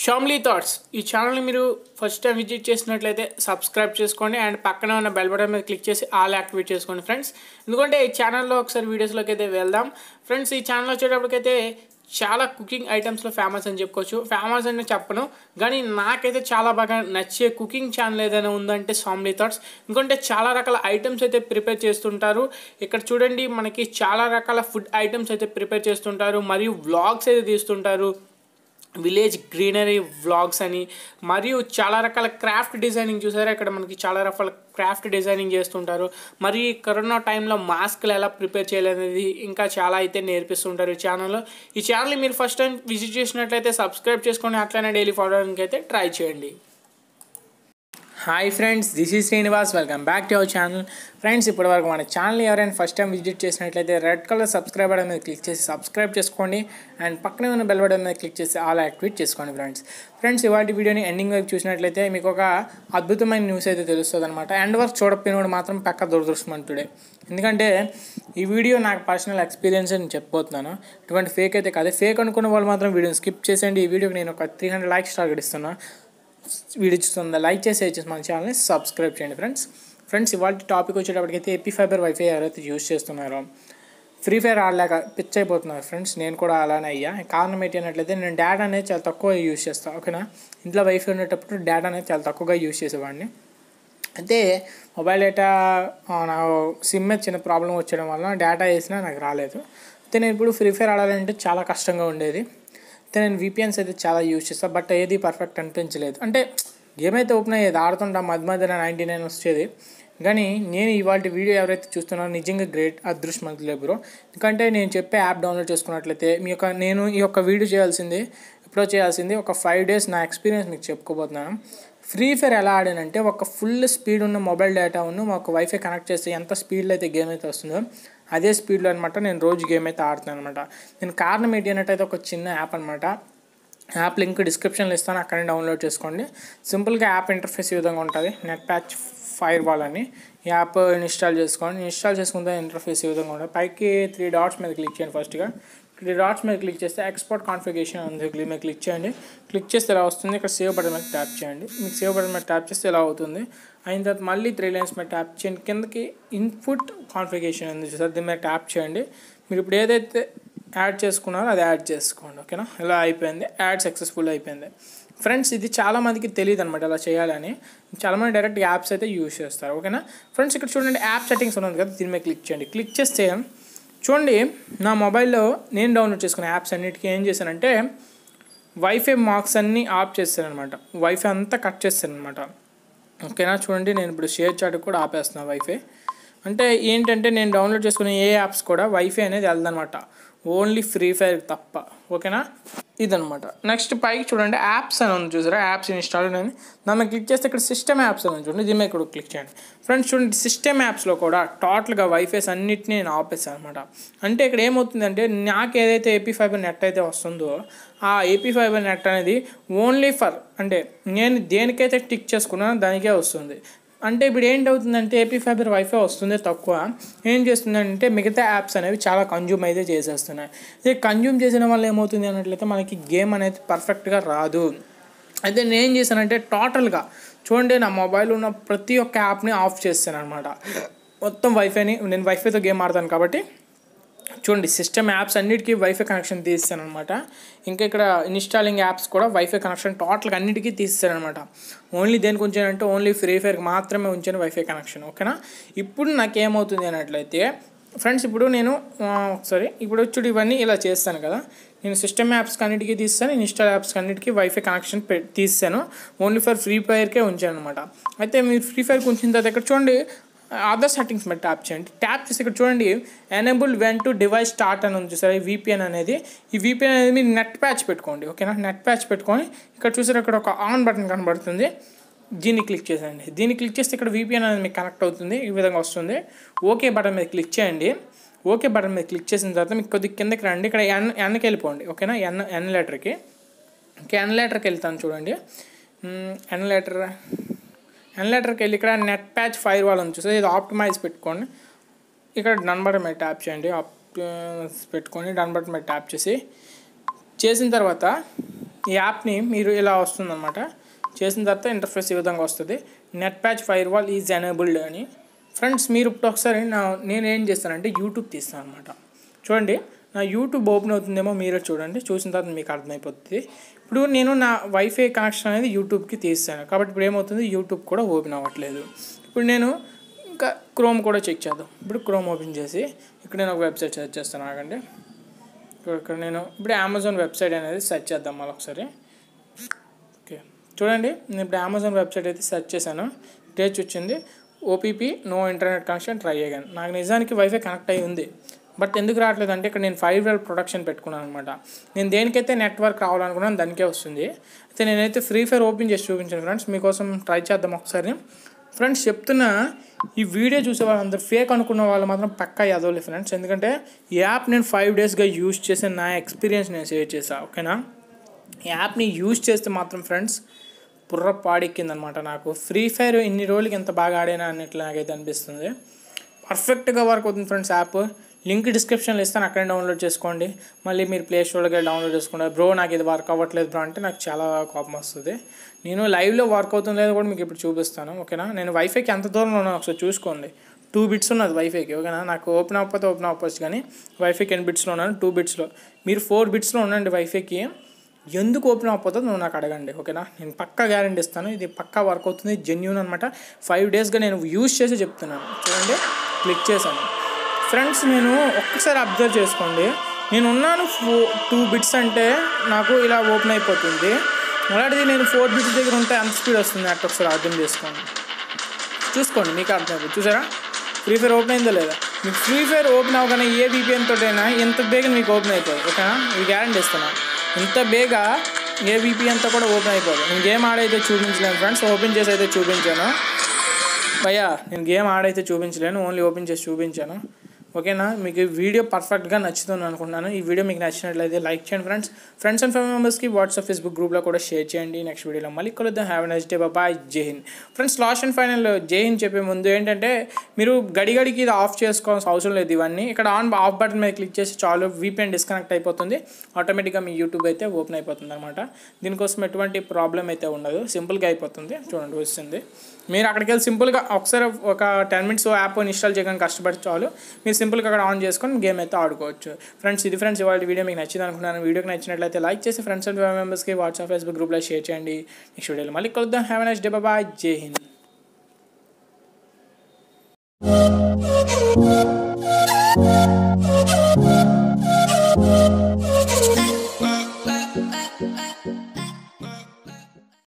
Shamili thoughts ఈ ఛానల్ని మీరు ఫస్ట్ టైం విజిట్ చేసినట్లయితే సబ్స్క్రైబ్ చేసుకోండి అండ్ పక్కన ఉన్న బెల్ బటన్ మీద క్లిక్ చేసి ఆల్ యాక్టివేట్ చేసుకోండి ఫ్రెండ్స్ ఎందుకంటే ఈ ఛానల్లో ఒకసారి వీడియోస్లోకి అయితే వెళ్దాం ఫ్రెండ్స్ ఈ ఛానల్ వచ్చేటప్పటికైతే చాలా కుకింగ్ ఐటమ్స్లో ఫేమస్ అని చెప్పుకోవచ్చు ఫేమస్ అని చెప్పను కానీ నాకైతే చాలా బాగా నచ్చే కుకింగ్ ఛానల్ ఏదైనా ఉందంటే సామ్లీ థాట్స్ ఎందుకంటే చాలా రకాల ఐటమ్స్ అయితే ప్రిపేర్ చేస్తుంటారు ఇక్కడ చూడండి మనకి చాలా రకాల ఫుడ్ ఐటమ్స్ అయితే ప్రిపేర్ చేస్తుంటారు మరియు వ్లాగ్స్ అయితే తీస్తుంటారు విలేజ్ గ్రీనరీ వ్లాగ్స్ అని మరియు చాలా రకాల క్రాఫ్ట్ డిజైనింగ్ చూసారా ఇక్కడ మనకి చాలా రకాల క్రాఫ్ట్ డిజైనింగ్ చేస్తుంటారు మరి కరోనా టైంలో మాస్క్లు ఎలా ప్రిపేర్ చేయాలనేది ఇంకా చాలా అయితే నేర్పిస్తుంటారు ఈ ఛానల్లో ఈ ఛానల్ మీరు ఫస్ట్ టైం విజిట్ చేసినట్లయితే సబ్స్క్రైబ్ చేసుకొని అట్లనే డైలీ ఫాలోయింగ్ అయితే ట్రై చేయండి హాయ్ ఫ్రెండ్స్ దిస్ ఈ Srinivas welcome back to our channel friends ఇప్పటి వరకు మన ఛానల్ ఎవరైనా ఫస్ట్ టైం విజిట్ చేసినట్లయితే రెడ్ కలర్ సబ్స్క్రైబ్ బటన్ మీద క్లిక్ చేసి సబ్స్క్రైబ్ చేసుకోండి అండ్ పక్కనే ఉన్న బెల్ బటన్ మీద క్లిక్ చేసి ఆల్ యాక్టివేట్ చేసుకోండి ఫ్రెండ్స్ ఫ్రెండ్స్ ఇవాటి వీడియోని ఎండింగ్ వైపు చూసినట్లయితే మీకు ఒక అద్భుతమైన న్యూస్ అయితే తెలుస్తుంది అనమాట అండ్ వర్క్ చూడకపోయినప్పుడు మాత్రం పక్క దురదృష్టమంతుడే ఎందుకంటే ఈ వీడియో నాకు పర్సనల్ ఎక్స్పీరియన్స్ అని చెప్పబోతున్నాను ఇటువంటి ఫేక్ అయితే కాదు ఫేక్ అనుకున్న వాళ్ళు మాత్రం వీడియోని స్కిప్ చేసేయండి ఈ వీడియోకి నేను ఒక త్రీ హండ్రెడ్ లైక్స్ టార్గెట్ ఇస్తున్నాను వీడియో చూస్తుందా లైక్ చేసి వచ్చేసి మన ఛానల్ని సబ్స్క్రైబ్ చేయండి ఫ్రెండ్స్ ఫ్రెండ్స్ ఇవాళ టాపిక్ వచ్చేటప్పటికైతే ఎపీ ఫైబర్ వైఫై ఎవరైతే యూజ్ చేస్తున్నారో ఫ్రీ ఫైర్ ఆడలేక పిచ్ అయిపోతున్నారు ఫ్రెండ్స్ నేను కూడా అలానే అయ్యా కారణం ఏంటి అన్నట్లయితే నేను డేటా అనేది చాలా తక్కువ యూజ్ చేస్తాను ఓకేనా ఇంట్లో వైఫై ఉండేటప్పుడు డేటా అనేది చాలా తక్కువగా యూజ్ చేసేవాడిని అయితే మొబైల్ డేటా నా సిమ్ మీద చిన్న ప్రాబ్లం వచ్చడం వల్ల డేటా వేసినా నాకు రాలేదు అయితే నేను ఇప్పుడు ఫ్రీ ఫైర్ ఆడాలంటే చాలా కష్టంగా ఉండేది అయితే నేను విపిఎన్స్ అయితే చాలా యూజ్ చేస్తాను బట్ ఏది పర్ఫెక్ట్ అనిపించలేదు అంటే గేమ్ అయితే ఓపెన్ అయ్యేది ఆడుతుంటా మధ్య మధ్యన నైంటీ నైన్ వచ్చేది కానీ నేను ఇవాళ వీడియో ఎవరైతే చూస్తున్నారో నిజంగా గ్రేట్ అదృష్టమంతులే బ్రో ఎందుకంటే నేను చెప్పే యాప్ డౌన్లోడ్ చేసుకున్నట్లయితే మీ యొక్క నేను ఈ యొక్క వీడియో చేయాల్సింది ఎప్పుడో చేయాల్సింది ఒక ఫైవ్ డేస్ నా ఎక్స్పీరియన్స్ మీకు చెప్పుకోబోతున్నాను ఫ్రీ ఫైర్ ఎలా ఆడానంటే ఒక ఫుల్ స్పీడ్ ఉన్న మొబైల్ డేటా ఉన్న ఒక వైఫై కనెక్ట్ చేస్తే ఎంత స్పీడ్లో అయితే గేమ్ అయితే వస్తుందో అదే స్పీడ్లో అనమాట నేను రోజు గేమ్ అయితే ఆడుతున్నాను అనమాట నేను కారణం ఏంటి అయితే ఒక చిన్న యాప్ అనమాట యాప్ లింక్ డిస్క్రిప్షన్లో ఇస్తాను అక్కడ డౌన్లోడ్ చేసుకోండి సింపుల్గా యాప్ ఇంటర్ఫేస్ ఈ విధంగా ఉంటుంది నెట్ ప్యాచ్ ఫైర్ వాల్ అని యాప్ ఇన్స్టాల్ చేసుకోండి ఇన్స్టాల్ చేసుకుంటే ఇంటర్ఫేస్ ఈ విధంగా ఉంటుంది పైకి త్రీ డాట్స్ మీద క్లిక్ చేయండి ఫస్ట్గా ఇక్కడ డాట్స్ మీద క్లిక్ చేస్తే ఎక్స్పోర్ట్ కాన్ఫిగేషన్ ఉంది క్లిక్ మీద క్లిక్ చేయండి క్లిక్ చేస్తే ఇలా వస్తుంది ఇక్కడ సేవ్ బటన్ మీద ట్యాప్ చేయండి మీకు సేవ్ బటన్ మీద ట్యాప్ చేస్తే ఇలా అవుతుంది అయిన తర్వాత మళ్ళీ త్రీ లైన్స్ మీద ట్యాప్ చేయండి కిందకి ఇన్పుట్ కాన్ఫిగేషన్ ఉంది సార్ దీని మీద ట్యాప్ చేయండి మీరు ఇప్పుడు ఏదైతే యాడ్ చేసుకున్నారో అది యాడ్ చేసుకోండి ఓకేనా ఇలా అయిపోయింది యాడ్ సక్సెస్ఫుల్ అయిపోయింది ఫ్రెండ్స్ ఇది చాలామందికి తెలియదు అనమాట ఇలా చేయాలని చాలామంది డైరెక్ట్ యాప్స్ అయితే యూజ్ చేస్తారు ఓకేనా ఫ్రెండ్స్ ఇక్కడ చూడండి యాప్ సెట్టింగ్స్ ఉన్నది కదా దీని మీద క్లిక్ చేయండి క్లిక్ చేస్తే చూడండి నా మొబైల్లో నేను డౌన్లోడ్ చేసుకున్న యాప్స్ అన్నిటికీ ఏం చేశానంటే వైఫై మార్క్స్ అన్నీ ఆఫ్ చేస్తాను అనమాట వైఫై అంతా కట్ చేస్తాను అనమాట ఓకేనా చూడండి నేను ఇప్పుడు షేర్ చాట్ కూడా ఆపేస్తున్నాను వైఫై అంటే ఏంటంటే నేను డౌన్లోడ్ చేసుకునే ఏ యాప్స్ కూడా వైఫై అనేది వెళ్దనమాట ఓన్లీ ఫ్రీ ఫైర్ తప్ప ఓకేనా ఇదనమాట నెక్స్ట్ పైకి చూడండి యాప్స్ అని ఉంది చూసారా యాప్స్ ఇన్స్టాల్ ఉంది దాన్ని క్లిక్ చేస్తే ఇక్కడ సిస్టమ్ యాప్స్ అని చూడండి దీని ఇక్కడ క్లిక్ చేయండి ఫ్రెండ్స్ చూడండి సిస్టమ్ యాప్స్లో కూడా టోటల్గా వైఫైస్ అన్నిటిని నేను ఆపేసాను అనమాట అంటే ఇక్కడ ఏమవుతుందంటే నాకు ఏదైతే ఏపీ ఫైబర్ నెట్ అయితే వస్తుందో ఆ ఏపీ ఫైబర్ నెట్ అనేది ఓన్లీ ఫర్ అంటే నేను దేనికైతే టిక్ చేసుకున్నానో దానికే వస్తుంది అంటే ఇప్పుడు ఏంటి అవుతుందంటే ఏపీ ఫైబర్ వైఫై వస్తుంది తక్కువ ఏం చేస్తుందంటే మిగతా యాప్స్ అనేవి చాలా కన్జ్యూమ్ అయితే చేసేస్తున్నాయి ఇది కన్జ్యూమ్ చేసిన వల్ల ఏమవుతుంది అన్నట్లయితే మనకి గేమ్ అనేది పర్ఫెక్ట్గా రాదు అయితే నేను చేశానంటే టోటల్గా చూడండి నా మొబైల్ ఉన్న ప్రతి ఒక్క యాప్ని ఆఫ్ చేస్తాను అనమాట మొత్తం వైఫైని నేను వైఫైతో గేమ్ ఆడతాను కాబట్టి చూడండి సిస్టమ్ యాప్స్ అన్నిటికీ వైఫై కనెక్షన్ తీస్తాను అనమాట ఇంకా ఇక్కడ ఇన్స్టాలింగ్ యాప్స్ కూడా వైఫై కనెక్షన్ టోటల్గా అన్నిటికీ తీస్తాను అనమాట ఓన్లీ దేనికి ఉంచానంటే ఓన్లీ ఫ్రీ ఫైర్కి మాత్రమే ఉంచాను వైఫై కనెక్షన్ ఓకేనా ఇప్పుడు నాకు ఏమవుతుంది అన్నట్లయితే ఫ్రెండ్స్ ఇప్పుడు నేను సారీ ఇప్పుడు వచ్చి ఇవన్నీ ఇలా చేస్తాను కదా నేను సిస్టమ్ యాప్స్కి అన్నిటికీ తీస్తాను ఇన్స్టాల్ యాప్స్కి అన్నిటికీ వైఫై కనెక్షన్ తీస్తాను ఓన్లీ ఫర్ ఫ్రీ ఫైర్కే ఉంచాను అనమాట అయితే మీరు ఫ్రీ ఫైర్కి ఉంచిన తర్వాత ఇక్కడ చూడండి అదర్ సెట్టింగ్స్ మీద ట్యాప్ చేయండి ట్యాప్ చేసి ఇక్కడ చూడండి enable when to device start అని ఉంది చూసారా ఈ వీపీఎన్ అనేది ఈ వీపీఎన్ అనేది మీరు నెట్ ప్యాచ్ పెట్టుకోండి ఓకేనా నెట్ ప్యాచ్ పెట్టుకొని ఇక్కడ చూసారు ఇక్కడ ఒక ఆన్ బటన్ కనబడుతుంది దీన్ని క్లిక్ చేసేయండి దీన్ని క్లిక్ చేస్తే ఇక్కడ వీపీఎన్ అనేది మీకు కనెక్ట్ అవుతుంది ఈ విధంగా వస్తుంది ఓకే బటన్ మీద క్లిక్ చేయండి ఓకే బటన్ మీద క్లిక్ చేసిన తర్వాత మీకు కొద్ది కిందకి రండి ఇక్కడ ఎన్ ఎన్కి వెళ్ళిపోండి ఓకేనా ఎన్ ఎన్ లెటర్కి ఇంకా ఎన్ లెటర్కి వెళ్తాను చూడండి ఎన్ hmm, లెటర్ ఎన్లెటర్కి వెళ్ళి ఇక్కడ నెట్ ప్యాచ్ ఫైర్ వాల్ అని చూస్తే ఇది ఆప్టిమైజ్ పెట్టుకోండి ఇక్కడ డన్ బటన్ మీద ట్యాప్ చేయండి పెట్టుకొని డన్ బటన్ మీద ట్యాప్ చేసి చేసిన తర్వాత ఈ యాప్ని మీరు ఇలా వస్తుందన్నమాట చేసిన తర్వాత ఇంటర్ఫేస్ ఈ విధంగా వస్తుంది net patch firewall is enabled అని ఫ్రెండ్స్ మీరు ఇప్పుడు ఒకసారి నా ఏం చేస్తానంటే యూట్యూబ్ తీస్తాను అనమాట చూడండి నా యూట్యూబ్ ఓపెన్ అవుతుందేమో మీరే చూడండి చూసిన తర్వాత మీకు అర్థమైపోతుంది ఇప్పుడు నేను నా వైఫై కనెక్షన్ అనేది యూట్యూబ్కి తీస్తాను కాబట్టి ఇప్పుడు ఏమవుతుంది యూట్యూబ్ కూడా ఓపెన్ అవ్వట్లేదు ఇప్పుడు నేను ఇంకా క్రోమ్ కూడా చెక్ చేద్దాం ఇప్పుడు క్రోమ్ ఓపెన్ చేసి ఇక్కడ నేను ఒక వెబ్సైట్ సెర్చ్ చేస్తాను ఆగండి ఇక్కడ నేను ఇప్పుడు అమెజాన్ వెబ్సైట్ అనేది సెర్చ్ చేద్దాం మళ్ళీ ఒకసారి ఓకే చూడండి నేను ఇప్పుడు అమెజాన్ వెబ్సైట్ అయితే సెర్చ్ చేశాను డేట్ వచ్చింది ఓపీపీ నో ఇంటర్నెట్ కనెక్షన్ ట్రై అయ్యాను నాకు నిజానికి వైఫై కనెక్ట్ అయ్యి ఉంది బట్ ఎందుకు రావట్లేదు అంటే ఇక్కడ నేను ఫైవ్ వేల్ ప్రొడక్షన్ పెట్టుకున్నాను అనమాట నేను దేనికైతే నెట్వర్క్ రావాలనుకున్నాను దానికే వస్తుంది అయితే నేనైతే ఫ్రీ ఫైర్ ఓపెన్ చేసి చూపించాను ఫ్రెండ్స్ మీకోసం ట్రై చేద్దాం ఒకసారి ఫ్రెండ్స్ చెప్తున్నా ఈ వీడియో చూసే వాళ్ళందరూ ఫేక్ అనుకున్న వాళ్ళు మాత్రం పక్కా యాదవలే ఫ్రెండ్స్ ఎందుకంటే ఈ యాప్ నేను ఫైవ్ డేస్గా యూజ్ చేసే నా ఎక్స్పీరియన్స్ నేను షేర్ చేశాను ఓకేనా ఈ యాప్ని యూజ్ చేస్తే మాత్రం ఫ్రెండ్స్ బుర్ర పాడెక్కిందనమాట నాకు ఫ్రీ ఫైర్ ఇన్ని రోజులకి ఎంత బాగా ఆడాను అన్నట్లు నాకైతే అనిపిస్తుంది పర్ఫెక్ట్గా వర్క్ అవుతుంది ఫ్రెండ్స్ యాప్ లింక్ డిస్క్రిప్షన్లో ఇస్తాను అక్కడ డౌన్లోడ్ చేసుకోండి మళ్ళీ మీరు ప్లే స్టోర్లోకి డౌన్లోడ్ చేసుకోండి బ్రో నాకు ఇది వర్క్ అవ్వట్లేదు బ్రో అంటే నాకు చాలా కోపం వస్తుంది నేను లైవ్లో వర్క్ అవుతుంది లేదో కూడా మీకు ఇప్పుడు చూపిస్తాను ఓకేనా నేను వైఫైకి ఎంత దూరంలో ఉన్నాను ఒకసారి చూసుకోండి టూ బిట్స్ ఉన్నది వైఫైకి ఓకేనా నాకు ఓపెన్ అవ్వకపోతే ఓపెన్ అవ్వచ్చు కానీ వైఫైకి ఎన్ని బిట్స్లో ఉన్నాను టూ బిట్స్లో మీరు ఫోర్ బిట్స్లో ఉండండి వైఫైకి ఎందుకు ఓపెన్ అవ్వకపోతే నువ్వు నాకు అడగండి ఓకేనా నేను పక్కా గ్యారంటీ ఇస్తాను ఇది పక్కా వర్క్ అవుతుంది జెన్యున్ అనమాట ఫైవ్ డేస్గా నేను యూజ్ చేసి చెప్తున్నాను చూడండి క్లిక్ చేశాను ఫ్రెండ్స్ నేను ఒక్కసారి అబ్జర్వ్ చేసుకోండి నేను ఉన్నాను ఫో టూ బిట్స్ అంటే నాకు ఇలా ఓపెన్ అయిపోతుంది అలాంటిది నేను ఫోర్ బిట్స్ దగ్గర ఉంటే అంత స్పీడ్ వస్తుంది అక్కడ ఒకసారి అర్థం చేసుకోండి చూసుకోండి మీకు అర్థం అయిపోతుంది చూసారా ఫ్రీ ఫైర్ ఓపెన్ అయిందో లేదా మీకు ఫ్రీ ఫైర్ ఓపెన్ అవ్వగానే ఏ విపిఎన్ తోటైనా ఎంత బేగా మీకు ఓపెన్ అయిపోదు ఓకేనా ఇది గ్యారంటీ ఇస్తున్నా ఇంత బేగా ఏ తో కూడా ఓపెన్ అయిపోదు నేను గేమ్ ఆడైతే చూపించలేను ఫ్రెండ్స్ ఓపెన్ చేసి అయితే చూపించాను భయ్యా నేను గేమ్ ఆడైతే చూపించలేను ఓన్లీ ఓపెన్ చేసి చూపించాను ఓకేనా మీకు వీడియో పర్ఫెక్ట్గా నచ్చుతుంది అనుకుంటున్నాను ఈ వీడియో మీకు నచ్చినట్లయితే లైక్ చేయండి ఫ్రెండ్స్ ఫ్రెండ్స్ అండ్ ఫ్యామిలీ మెంబర్స్కి వాట్సాప్ ఫేస్బుక్ గ్రూప్లో కూడా షేర్ చేయండి నెక్స్ట్ వీడియోలో మళ్ళీ కలుద్దాం హ్యావ్ నెక్స్ట్ డే బాయ్ జైన్ ఫ్రెండ్స్ లాస్ట్ అండ్ ఫైనల్ జైన్ చెప్పే ముందు ఏంటంటే మీరు గడిగడికి ఇది ఆఫ్ చేసుకోవాల్సిన అవసరం లేదు ఇవన్నీ ఇక్కడ ఆన్ ఆఫ్ బటన్ మీద క్లిక్ చేసి చాలు వీపీఎన్ డిస్కనెక్ట్ అయిపోతుంది ఆటోమేటిక్గా మీ యూట్యూబ్ అయితే ఓపెన్ అయిపోతుంది అనమాట దీనికోసం ఎటువంటి ప్రాబ్లం అయితే ఉండదు సింపుల్గా అయిపోతుంది చూడండి వస్తుంది మీరు అక్కడికి వెళ్ళి సింపుల్గా ఒకసారి ఒక టెన్ మినిట్స్ యాప్ ఇన్స్టాల్ చేయడానికి కష్టపడి చాలు మీరు సింపుల్గా అక్కడ ఆన్ చేసుకొని గేమ్ అయితే ఆడుకోవచ్చు ఫ్రెండ్స్ ఇది ఫ్రెండ్స్ ఇవాళ వీడియో మీకు నచ్చింది అనుకున్నాను వీడియోకి నచ్చినట్లయితే లైక్ చేసి ఫ్రెండ్స్ అండ్ ఫ్యామిలీ మెంబర్స్కి వాట్సాప్ ఫేస్బుక్ గ్రూప్లో షేర్ చేయండి నెక్స్ట్ వీడియోలో మళ్ళీ కలుద్దాం హ్యావ్ నైస్ డే బాయ్ జై హింద్